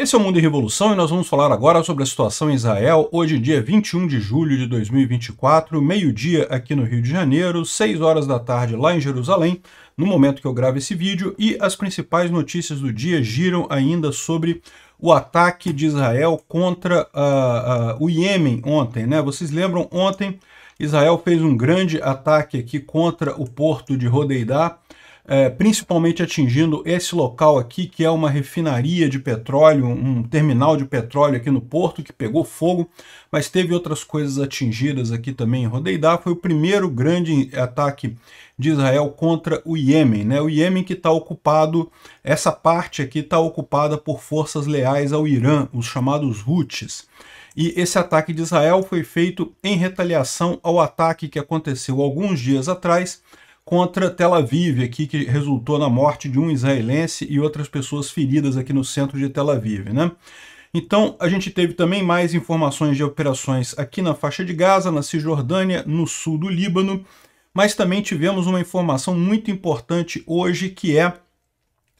Esse é o Mundo em Revolução e nós vamos falar agora sobre a situação em Israel, hoje, dia 21 de julho de 2024, meio-dia aqui no Rio de Janeiro, 6 horas da tarde lá em Jerusalém, no momento que eu gravo esse vídeo, e as principais notícias do dia giram ainda sobre o ataque de Israel contra uh, uh, o Iêmen ontem, né? Vocês lembram ontem, Israel fez um grande ataque aqui contra o porto de Rodeidá, é, principalmente atingindo esse local aqui, que é uma refinaria de petróleo, um terminal de petróleo aqui no porto, que pegou fogo, mas teve outras coisas atingidas aqui também em Rodeidá. Foi o primeiro grande ataque de Israel contra o Iêmen. Né? O Iêmen que está ocupado, essa parte aqui está ocupada por forças leais ao Irã, os chamados Houthis. E esse ataque de Israel foi feito em retaliação ao ataque que aconteceu alguns dias atrás contra Tel Aviv, aqui, que resultou na morte de um israelense e outras pessoas feridas aqui no centro de Tel Aviv. Né? Então, a gente teve também mais informações de operações aqui na faixa de Gaza, na Cisjordânia, no sul do Líbano, mas também tivemos uma informação muito importante hoje que é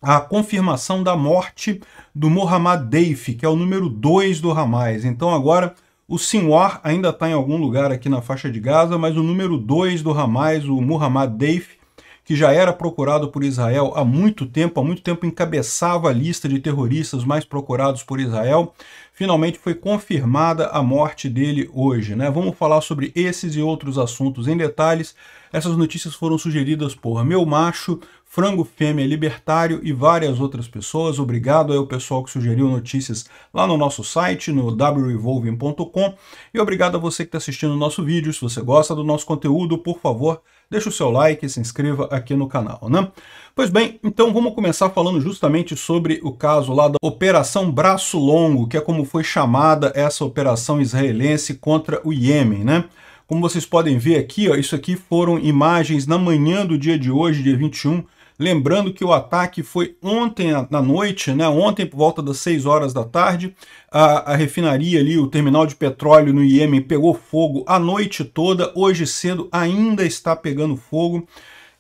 a confirmação da morte do Mohammad Deif, que é o número 2 do Hamas. Então, agora o Sinwar ainda está em algum lugar aqui na faixa de Gaza, mas o número 2 do Hamas, o Muhammad Deif, que já era procurado por Israel há muito tempo, há muito tempo encabeçava a lista de terroristas mais procurados por Israel, finalmente foi confirmada a morte dele hoje. Né? Vamos falar sobre esses e outros assuntos em detalhes. Essas notícias foram sugeridas por Meu Macho, Frango Fêmea Libertário e várias outras pessoas. Obrigado ao pessoal que sugeriu notícias lá no nosso site, no wrevolving.com. E obrigado a você que está assistindo o nosso vídeo. Se você gosta do nosso conteúdo, por favor, deixa o seu like e se inscreva aqui no canal, né? Pois bem, então vamos começar falando justamente sobre o caso lá da Operação Braço Longo, que é como foi chamada essa operação israelense contra o Iêmen, né? Como vocês podem ver aqui, ó, isso aqui foram imagens na manhã do dia de hoje, dia 21, Lembrando que o ataque foi ontem na noite, né? ontem por volta das 6 horas da tarde, a, a refinaria ali, o terminal de petróleo no Iêmen pegou fogo a noite toda, hoje cedo ainda está pegando fogo.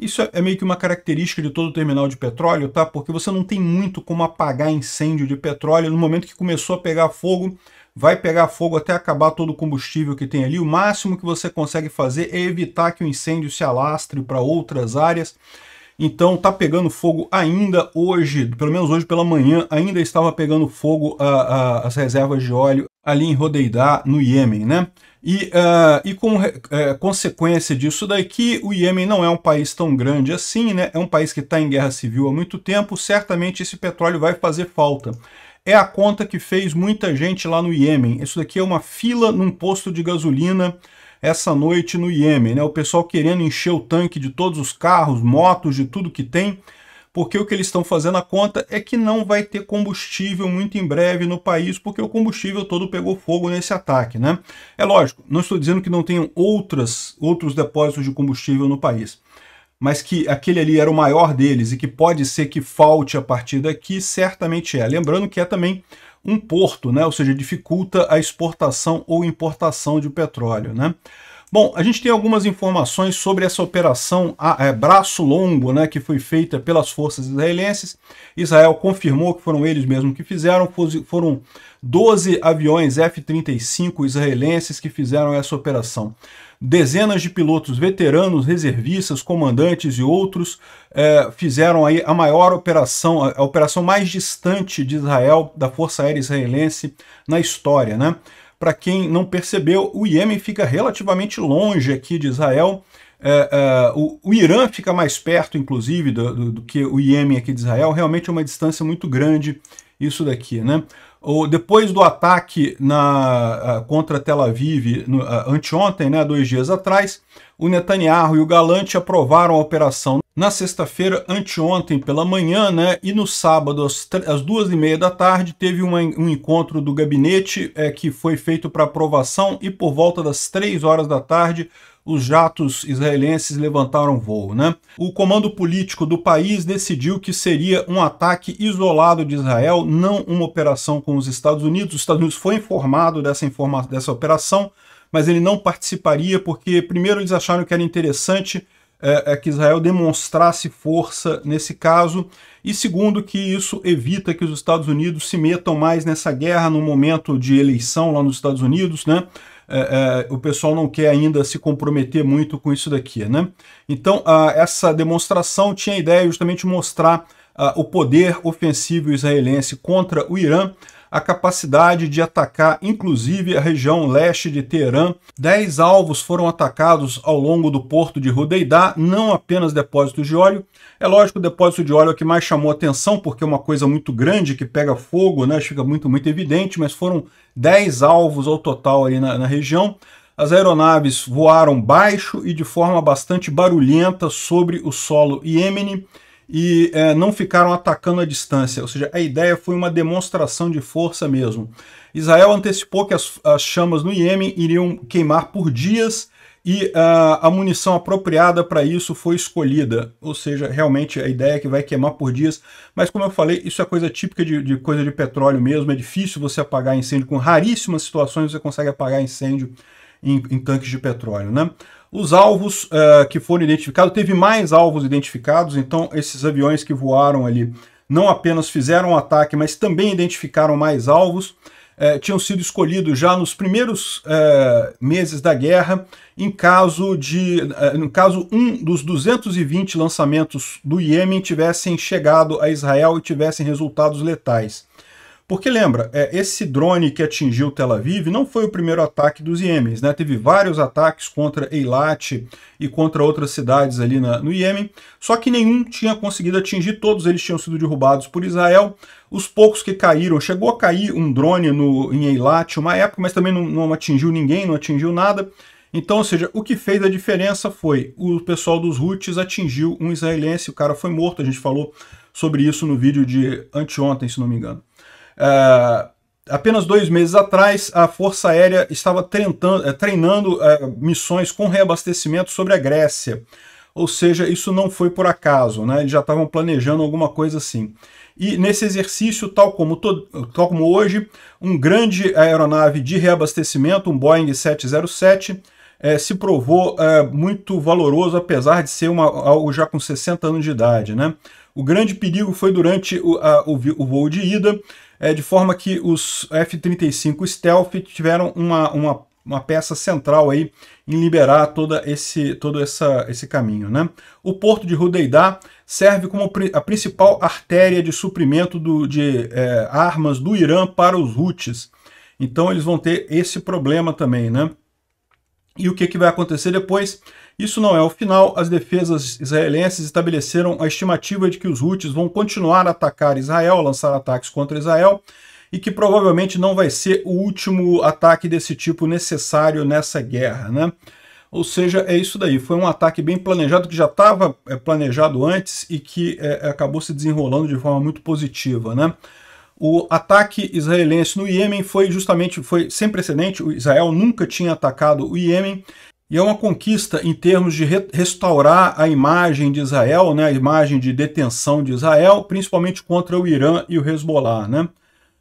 Isso é, é meio que uma característica de todo terminal de petróleo, tá? Porque você não tem muito como apagar incêndio de petróleo. No momento que começou a pegar fogo, vai pegar fogo até acabar todo o combustível que tem ali. O máximo que você consegue fazer é evitar que o incêndio se alastre para outras áreas. Então tá pegando fogo ainda hoje, pelo menos hoje pela manhã, ainda estava pegando fogo a, as reservas de óleo ali em Rodeidá, no Iêmen, né? E, uh, e como uh, eh, consequência disso daqui, o Iêmen não é um país tão grande assim, né? É um país que está em guerra civil há muito tempo, certamente esse petróleo vai fazer falta é a conta que fez muita gente lá no Iêmen. Isso daqui é uma fila num posto de gasolina essa noite no Iêmen, né? O pessoal querendo encher o tanque de todos os carros, motos, de tudo que tem, porque o que eles estão fazendo a conta é que não vai ter combustível muito em breve no país, porque o combustível todo pegou fogo nesse ataque, né? É lógico, não estou dizendo que não tenham outras, outros depósitos de combustível no país, mas que aquele ali era o maior deles e que pode ser que falte a partir daqui, certamente é. Lembrando que é também um porto, né? ou seja, dificulta a exportação ou importação de petróleo. Né? Bom, a gente tem algumas informações sobre essa operação a, é, Braço Longo, né, que foi feita pelas forças israelenses. Israel confirmou que foram eles mesmos que fizeram. Foram 12 aviões F-35 israelenses que fizeram essa operação. Dezenas de pilotos veteranos, reservistas, comandantes e outros é, fizeram aí a maior operação, a, a operação mais distante de Israel, da Força Aérea Israelense, na história, né? Para quem não percebeu, o Iêmen fica relativamente longe aqui de Israel. É, é, o, o, Irã fica mais perto, inclusive, do, do, do que o Iêmen aqui de Israel. Realmente é uma distância muito grande isso daqui, né? depois do ataque na, ah, contra Tel Aviv no, ah, anteontem, né, dois dias atrás, o Netanyahu e o Galante aprovaram a operação na sexta-feira, anteontem pela manhã, né, e no sábado, às, às duas e meia da tarde, teve uma, um encontro do gabinete é, que foi feito para aprovação e por volta das três horas da tarde os jatos israelenses levantaram voo. Né? O comando político do país decidiu que seria um ataque isolado de Israel, não uma operação com os Estados Unidos. Os Estados Unidos foi informado dessa, informa dessa operação, mas ele não participaria porque, primeiro, eles acharam que era interessante é, é, que Israel demonstrasse força nesse caso, e segundo, que isso evita que os Estados Unidos se metam mais nessa guerra no momento de eleição lá nos Estados Unidos, né? é, é, o pessoal não quer ainda se comprometer muito com isso daqui, né? Então, a, essa demonstração tinha a ideia justamente de mostrar a, o poder ofensivo israelense contra o Irã, a capacidade de atacar inclusive a região leste de Teherã. Dez alvos foram atacados ao longo do porto de Hudeidá, não apenas depósitos de óleo. É lógico, o depósito de óleo é o que mais chamou atenção, porque é uma coisa muito grande que pega fogo, né? fica muito, muito evidente, mas foram dez alvos ao total aí na, na região. As aeronaves voaram baixo e de forma bastante barulhenta sobre o solo iêmene e é, não ficaram atacando à distância, ou seja, a ideia foi uma demonstração de força mesmo. Israel antecipou que as, as chamas no Iêmen iriam queimar por dias e a, é, a munição apropriada para isso foi escolhida, ou seja, realmente a ideia é que vai queimar por dias, mas como eu falei, isso é coisa típica de, de coisa de petróleo mesmo, é difícil você apagar incêndio, com raríssimas situações você consegue apagar incêndio em, em tanques de petróleo, né? Os alvos uh, que foram identificados, teve mais alvos identificados, então esses aviões que voaram ali não apenas fizeram o um ataque, mas também identificaram mais alvos. Eh, tinham sido escolhidos já nos primeiros eh, meses da guerra, em caso de, eh, no caso um dos 220 lançamentos do Iêmen tivessem chegado a Israel e tivessem resultados letais. Porque lembra, é, esse drone que atingiu Tel Aviv não foi o primeiro ataque dos Iêmenes, né? Teve vários ataques contra Eilat e contra outras cidades ali na, no Iêmen, só que nenhum tinha conseguido atingir, todos eles tinham sido derrubados por Israel. Os poucos que caíram, chegou a cair um drone no, em Eilat uma época, mas também não, não atingiu ninguém, não atingiu nada. Então, ou seja, o que fez a diferença foi o pessoal dos Houthis atingiu um israelense, o cara foi morto, a gente falou sobre isso no vídeo de anteontem, se não me engano. Uh, apenas dois meses atrás, a Força Aérea estava eh, treinando, treinando uh, missões com reabastecimento sobre a Grécia. Ou seja, isso não foi por acaso, né? eles já estavam planejando alguma coisa assim. E nesse exercício, tal como, tal como hoje, um grande aeronave de reabastecimento, um Boeing 707, é, eh, se provou é, muito valoroso, apesar de ser uma, algo já com 60 anos de idade. Né? O grande perigo foi durante o, a, o, o voo de ida, é, de forma que os F-35 Stealth tiveram uma, uma, uma peça central aí em liberar toda esse, todo essa, esse caminho. Né? O porto de Hudeidá serve como a principal artéria de suprimento do, de é, armas do Irã para os Houthis. Então eles vão ter esse problema também, né? E o que, que vai acontecer depois? Isso não é o final. As defesas israelenses estabeleceram a estimativa de que os Houthis vão continuar a atacar Israel, lançar ataques contra Israel, e que provavelmente não vai ser o último ataque desse tipo necessário nessa guerra, né? Ou seja, é isso daí. Foi um ataque bem planejado, que já estava é, planejado antes e que é, acabou se desenrolando de forma muito positiva. Né? O ataque israelense no Iêmen foi justamente foi sem precedente. O Israel nunca tinha atacado o Iêmen e é uma conquista em termos de restaurar a imagem de Israel, né, a imagem de detenção de Israel, principalmente contra o Irã e o Hezbollah. Né?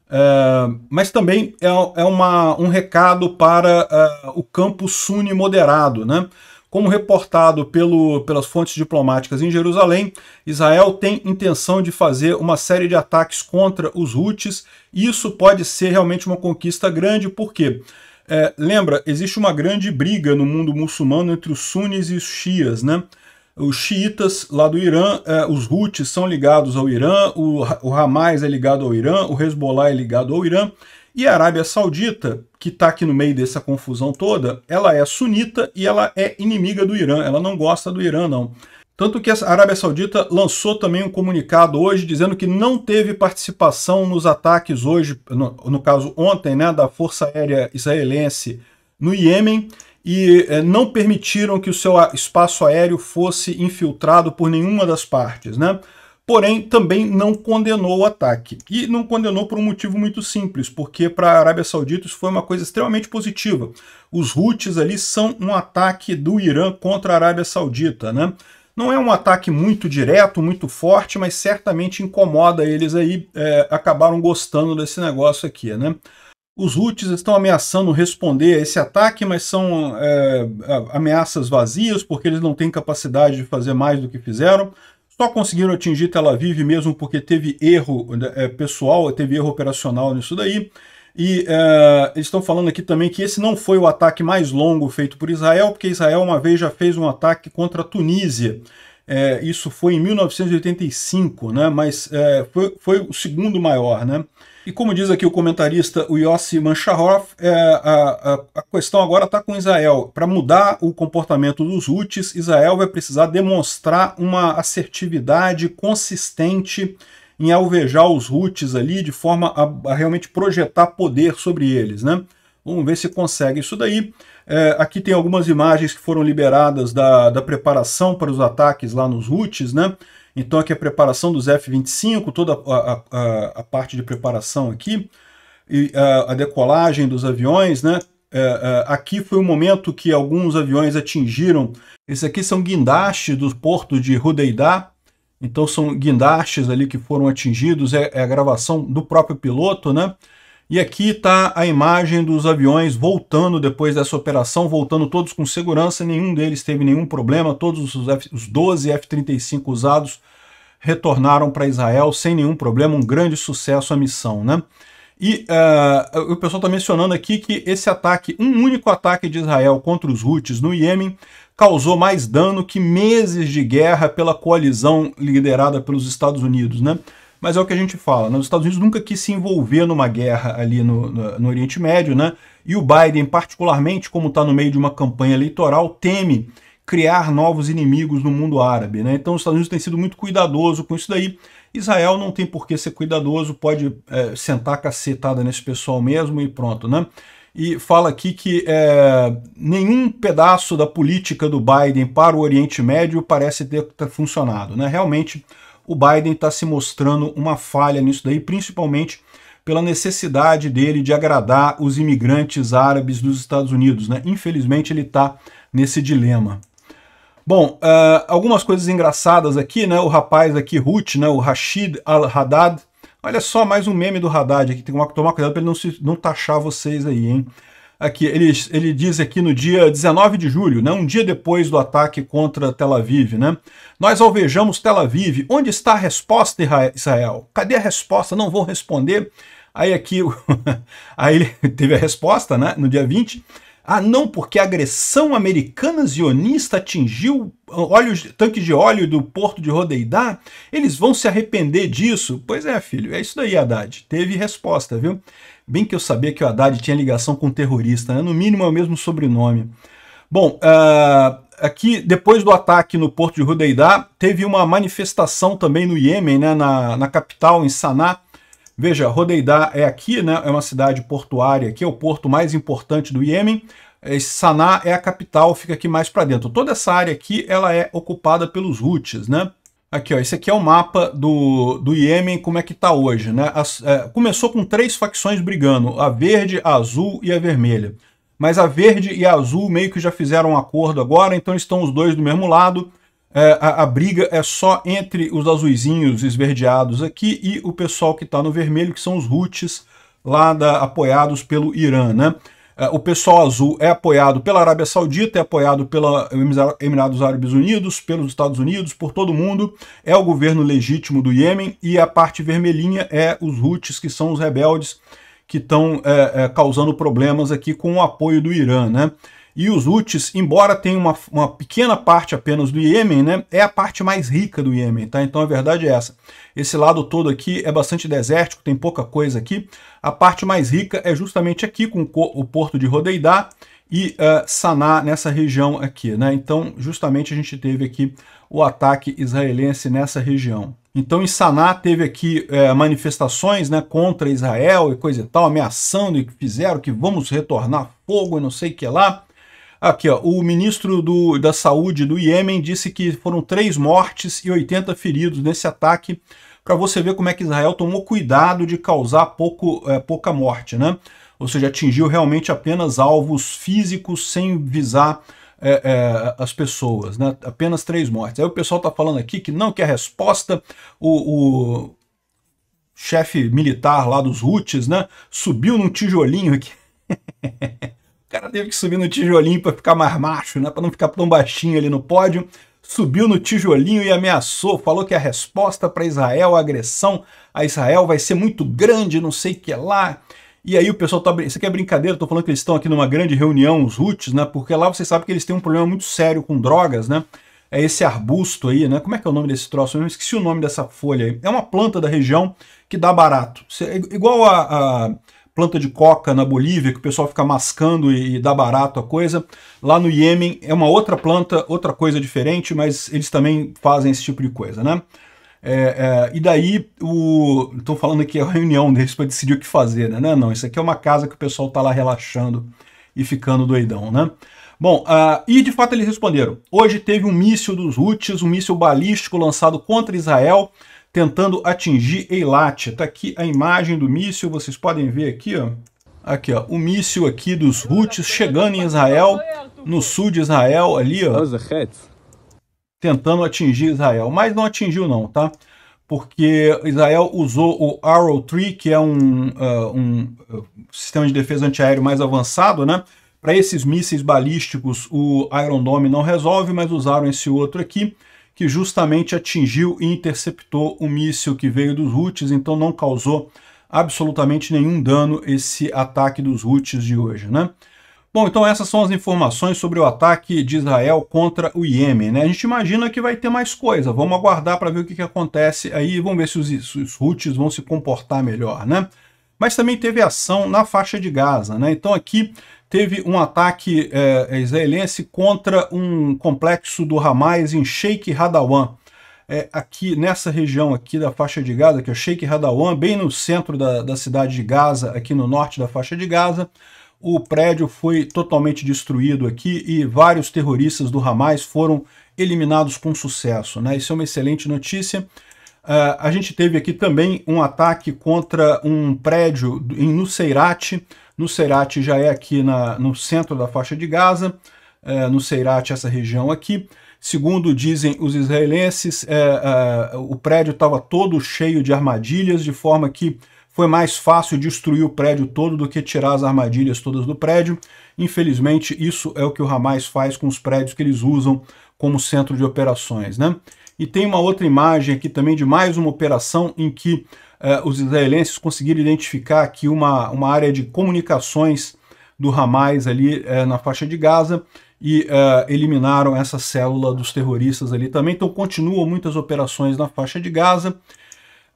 É, mas também é, é uma, um recado para é, o campo suni moderado. Né? Como reportado pelo, pelas fontes diplomáticas em Jerusalém, Israel tem intenção de fazer uma série de ataques contra os Houthis. Isso pode ser realmente uma conquista grande, por quê? Porque é, lembra, existe uma grande briga no mundo muçulmano entre os sunnis e os shias, né? Os xiitas lá do Irã, é, os Houthis são ligados ao Irã, o, o Hamas é ligado ao Irã, o Hezbollah é ligado ao Irã, e a Arábia Saudita, que está aqui no meio dessa confusão toda, ela é sunita e ela é inimiga do Irã, ela não gosta do Irã, não. Tanto que a Arábia Saudita lançou também um comunicado hoje dizendo que não teve participação nos ataques hoje, no, no caso ontem, né, da Força Aérea Israelense no Iêmen e eh, não permitiram que o seu espaço aéreo fosse infiltrado por nenhuma das partes, né? Porém, também não condenou o ataque. E não condenou por um motivo muito simples, porque para a Arábia Saudita isso foi uma coisa extremamente positiva. Os Houthis ali são um ataque do Irã contra a Arábia Saudita, né? Não é um ataque muito direto, muito forte, mas certamente incomoda eles aí, é, acabaram gostando desse negócio aqui, né? Os Houthis estão ameaçando responder a esse ataque, mas são é, ameaças vazias, porque eles não têm capacidade de fazer mais do que fizeram. Só conseguiram atingir Tel Aviv mesmo porque teve erro é, pessoal, teve erro operacional nisso daí. E uh, eles estão falando aqui também que esse não foi o ataque mais longo feito por Israel, porque Israel uma vez já fez um ataque contra a Tunísia. É, isso foi em 1985, né? mas é, foi, foi, o segundo maior. Né? E como diz aqui o comentarista o Yossi Mansharoff, é, a, a, a, questão agora está com Israel. Para mudar o comportamento dos Houthis, Israel vai precisar demonstrar uma assertividade consistente em alvejar os Houthis ali de forma a, a, realmente projetar poder sobre eles, né? Vamos ver se consegue isso daí. É, aqui tem algumas imagens que foram liberadas da, da preparação para os ataques lá nos Houthis, né? Então aqui é a preparação dos F-25, toda a, a, a, parte de preparação aqui, e a, a decolagem dos aviões, né? É, é aqui foi o um momento que alguns aviões atingiram. Esses aqui são guindastes do porto de Hudeidá, então são guindastes ali que foram atingidos, é, é a gravação do próprio piloto, né? E aqui está a imagem dos aviões voltando depois dessa operação, voltando todos com segurança, nenhum deles teve nenhum problema, todos os, F, os 12 F-35 usados retornaram para Israel sem nenhum problema, um grande sucesso a missão, né? E uh, o pessoal está mencionando aqui que esse ataque, um único ataque de Israel contra os Houthis no Iêmen, causou mais dano que meses de guerra pela coalizão liderada pelos Estados Unidos, né? Mas é o que a gente fala, né? os Estados Unidos nunca quis se envolver numa guerra ali no, no, no Oriente Médio, né? E o Biden, particularmente, como está no meio de uma campanha eleitoral, teme criar novos inimigos no mundo árabe, né? Então os Estados Unidos têm sido muito cuidadoso com isso daí. Israel não tem por que ser cuidadoso, pode é, sentar cacetada nesse pessoal mesmo e pronto, né? e fala aqui que é, nenhum pedaço da política do Biden para o Oriente Médio parece ter, ter funcionado. Né? Realmente, o Biden está se mostrando uma falha nisso daí, principalmente pela necessidade dele de agradar os imigrantes árabes dos Estados Unidos. Né? Infelizmente, ele está nesse dilema. Bom, uh, algumas coisas engraçadas aqui, né? O rapaz aqui, Ruth, né? o Rashid Al-Haddad, Olha só, mais um meme do Haddad aqui. Tem que tomar cuidado para ele não, se, não taxar vocês aí, hein? Aqui, ele, ele diz aqui no dia 19 de julho, né, um dia depois do ataque contra Tel Aviv, né? Nós alvejamos Tel Aviv. Onde está a resposta, Israel? Cadê a resposta? Não vou responder. Aí aqui, aí ele teve a resposta, né, no dia 20. Ah, não, porque a agressão americana zionista atingiu óleos, ah, tanques de óleo do porto de Rodeidá, eles vão se arrepender disso. Pois é, filho, é isso daí, Haddad. Teve resposta, viu? Bem que eu sabia que o Haddad tinha ligação com terrorista, né? no mínimo é o mesmo sobrenome. Bom, uh, aqui depois do ataque no porto de Rodeidá, teve uma manifestação também no Iêmen, né, na, na capital, em Sanaa, Veja, Rodeidá é aqui, né? É uma cidade portuária, que é o porto mais importante do Iêmen. É, Saná é a capital, fica aqui mais para dentro. Toda essa área aqui, ela é ocupada pelos Houthis, né? Aqui, ó, esse aqui é o mapa do, do Iêmen, como é que está hoje, né? As, é, começou com três facções brigando, a verde, a azul e a vermelha. Mas a verde e a azul meio que já fizeram um acordo agora, então estão os dois do mesmo lado é, a, a, briga é só entre os azuizinhos esverdeados aqui e o pessoal que está no vermelho, que são os Houthis, lá da, apoiados pelo Irã, né? É, o pessoal azul é apoiado pela Arábia Saudita, é apoiado pelos Emirados Árabes Unidos, pelos Estados Unidos, por todo mundo. É o governo legítimo do Iêmen e a parte vermelhinha é os Houthis, que são os rebeldes que estão é, é, causando problemas aqui com o apoio do Irã, né? E os Houthis, embora tenham uma, uma pequena parte apenas do Iêmen, né, é a parte mais rica do Iêmen, tá? Então a verdade é essa. Esse lado todo aqui é bastante desértico, tem pouca coisa aqui. A parte mais rica é justamente aqui, com o porto de Rodeidá e uh, eh, Saná nessa região aqui, né? Então, justamente a gente teve aqui o ataque israelense nessa região. Então, em Saná teve aqui é, manifestações né, contra Israel e coisa e tal, ameaçando e fizeram que vamos retornar fogo e não sei o que lá. Aqui, ó, o ministro do, da Saúde do Iêmen disse que foram três mortes e 80 feridos nesse ataque, para você ver como é que Israel tomou cuidado de causar pouco, é, pouca morte, né? Ou seja, atingiu realmente apenas alvos físicos sem visar é, é, as pessoas, né? Apenas três mortes. Aí o pessoal está falando aqui que não que a resposta, o, o chefe militar lá dos Houthis, né? Subiu num tijolinho aqui. O cara teve que subir no tijolinho para ficar mais macho, né? Para não ficar tão baixinho ali no pódio. Subiu no tijolinho e ameaçou, falou que a resposta para Israel, a agressão a Israel vai ser muito grande, não sei o que lá. E aí o pessoal tá. Isso aqui é brincadeira, tô falando que eles estão aqui numa grande reunião, os Roots, né? Porque lá você sabe que eles têm um problema muito sério com drogas, né? É esse arbusto aí, né? Como é que é o nome desse troço? Eu esqueci o nome dessa folha aí. É uma planta da região que dá barato. igual a, a planta de coca na Bolívia, que o pessoal fica mascando e, dá barato a coisa. Lá no Iêmen é uma outra planta, outra coisa diferente, mas eles também fazem esse tipo de coisa, né? É, é, e daí, o estou falando aqui é a reunião deles para decidir o que fazer, né? Não, não, isso aqui é uma casa que o pessoal está lá relaxando e ficando doidão, né? Bom, uh, e de fato eles responderam. Hoje teve um míssil dos Houthis, um míssil balístico lançado contra Israel, tentando atingir Eilat. Está aqui a imagem do míssil, vocês podem ver aqui, ó. Aqui, ó, o míssil aqui dos Houthis chegando em Israel, no sul de Israel, ali, ó. Tentando atingir Israel, mas não atingiu não, tá? Porque Israel usou o Arrow 3, que é um, uh, um ah, sistema de defesa antiaéreo mais avançado, né? Para esses mísseis balísticos, o Iron Dome não resolve, mas usaram esse outro aqui que justamente atingiu e interceptou um míssil que veio dos Houthis, então não causou absolutamente nenhum dano esse ataque dos Houthis de hoje, né? Bom, então essas são as informações sobre o ataque de Israel contra o Iêmen, né? A gente imagina que vai ter mais coisa, vamos aguardar para ver o que, que acontece aí, vamos ver se os, se os Houthis vão se comportar melhor, né? mas também teve ação na faixa de Gaza. Né? Então aqui teve um ataque é, israelense contra um complexo do Hamas em Sheikh Hadawan. É, aqui nessa região aqui da faixa de Gaza, que é Sheikh Hadawan, bem no centro da, da cidade de Gaza, aqui no norte da faixa de Gaza, o prédio foi totalmente destruído aqui e vários terroristas do Hamas foram eliminados com sucesso. Né? Isso é uma excelente notícia. Uh, a gente teve aqui também um ataque contra um prédio em Nuseirat. Nuseirat já é aqui na, no centro da faixa de Gaza. Uh, é, Nuseirat, essa região aqui. Segundo dizem os israelenses, uh, uh, o prédio estava todo cheio de armadilhas, de forma que foi mais fácil destruir o prédio todo do que tirar as armadilhas todas do prédio. Infelizmente, isso é o que o Hamas faz com os prédios que eles usam como centro de operações. Né? E tem uma outra imagem aqui também de mais uma operação em que eh, os israelenses conseguiram identificar aqui uma, uma área de comunicações do Hamas ali eh, na faixa de Gaza e eh, eliminaram essa célula dos terroristas ali também. Então continuam muitas operações na faixa de Gaza.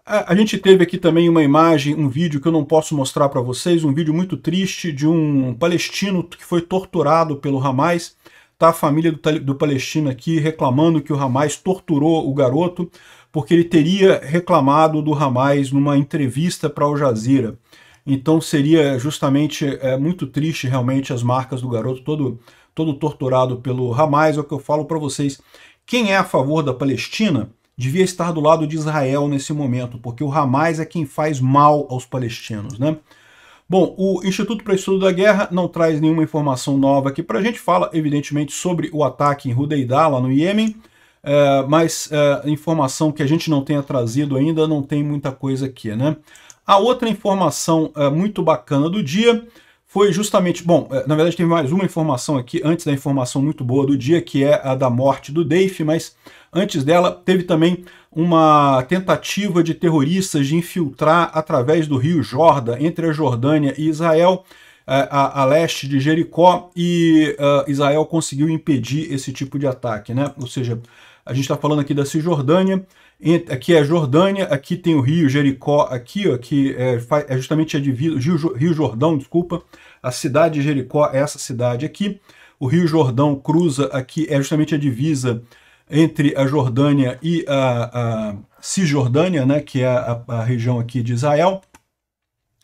A, a gente teve aqui também uma imagem, um vídeo que eu não posso mostrar para vocês, um vídeo muito triste de um palestino que foi torturado pelo Hamas Tá a família do, do palestino aqui reclamando que o Hamas torturou o garoto porque ele teria reclamado do Hamas numa entrevista para Al Jazeera. Então seria justamente é, muito triste realmente as marcas do garoto todo, todo torturado pelo Hamas. É o que eu falo para vocês. Quem é a favor da Palestina devia estar do lado de Israel nesse momento, porque o Hamas é quem faz mal aos palestinos, né? Bom, o Instituto para Estudo da Guerra não traz nenhuma informação nova aqui para a gente, fala evidentemente sobre o ataque em Hudeida, lá no Iêmen, é, mas é, informação que a gente não tenha trazido ainda, não tem muita coisa aqui, né? A outra informação é, muito bacana do dia foi justamente, bom, na verdade tem mais uma informação aqui, antes da informação muito boa do dia, que é a da morte do Dave, mas Antes dela, teve também uma tentativa de terroristas de infiltrar através do rio Jorda, entre a Jordânia e Israel, eh, a, a, leste de Jericó e uh, Israel conseguiu impedir esse tipo de ataque, né? Ou seja, a gente está falando aqui da Cisjordânia, aqui é a Jordânia, aqui tem o rio Jericó, aqui, ó, que é, é justamente a divisa, rio, rio Jordão, desculpa, a cidade de Jericó é essa cidade aqui, o rio Jordão cruza aqui, é justamente a divisa entre a Jordânia e a, a Cisjordânia, né, que é a, a, região aqui de Israel,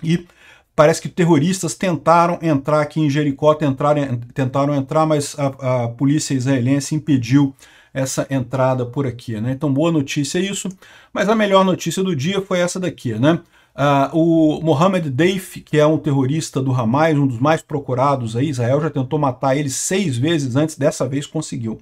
e parece que terroristas tentaram entrar aqui em Jericó, tentaram, tentaram entrar, mas a, a polícia israelense impediu essa entrada por aqui, né? Então, boa notícia isso, mas a melhor notícia do dia foi essa daqui, né? Uh, o Mohamed Deif, que é um terrorista do Hamas, um dos mais procurados aí, Israel já tentou matar ele seis vezes antes, dessa vez conseguiu.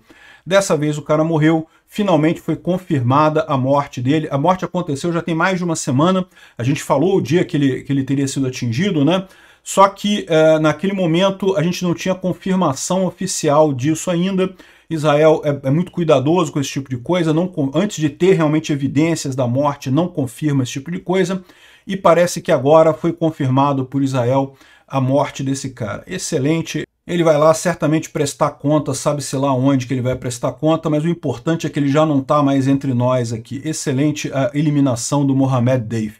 Dessa vez o cara morreu, finalmente foi confirmada a morte dele. A morte aconteceu já tem mais de uma semana, a gente falou o dia que ele, que ele teria sido atingido, né? Só que é, naquele momento a gente não tinha confirmação oficial disso ainda. Israel é, é muito cuidadoso com esse tipo de coisa, não, antes de ter realmente evidências da morte, não confirma esse tipo de coisa. E parece que agora foi confirmado por Israel a morte desse cara. Excelente, ele vai lá certamente prestar conta, sabe-se lá onde que ele vai prestar conta, mas o importante é que ele já não está mais entre nós aqui. Excelente a eliminação do Mohamed Dave.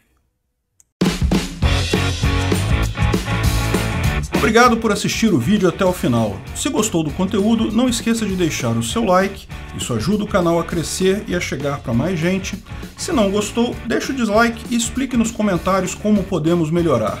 Obrigado por assistir o vídeo até o final. Se gostou do conteúdo, não esqueça de deixar o seu like, isso ajuda o canal a crescer e a chegar para mais gente. Se não gostou, deixa o dislike e explique nos comentários como podemos melhorar.